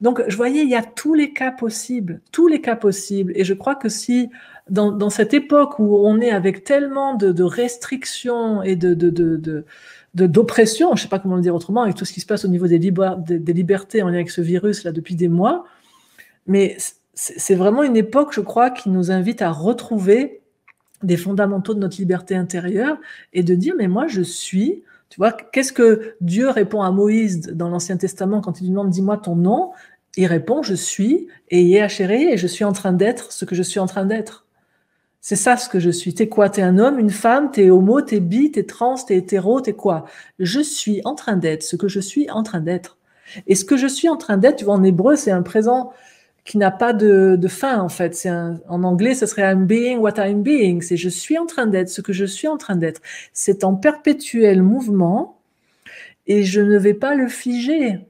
Donc, je voyais, il y a tous les cas possibles, tous les cas possibles. Et je crois que si, dans, cette époque où on est avec tellement de, restrictions et de, d'oppression, je ne sais pas comment le dire autrement, avec tout ce qui se passe au niveau des, des libertés en lien avec ce virus là depuis des mois. Mais c'est vraiment une époque, je crois, qui nous invite à retrouver des fondamentaux de notre liberté intérieure et de dire mais moi je suis tu vois, qu'est-ce que Dieu répond à Moïse dans l'Ancien Testament quand il lui demande Dis-moi ton nom Il répond Je suis et et je suis en train d'être ce que je suis en train d'être. C'est ça ce que je suis. T'es quoi T'es un homme, une femme, t'es homo, t'es bi, t'es trans, t'es hétéro, t'es quoi Je suis en train d'être ce que je suis en train d'être. Et ce que je suis en train d'être, tu vois, en hébreu, c'est un présent qui n'a pas de, fin en fait. en anglais, ce serait I'm being what I'm being. C'est je suis en train d'être ce que je suis en train d'être. C'est en perpétuel mouvement et je ne vais pas le figer.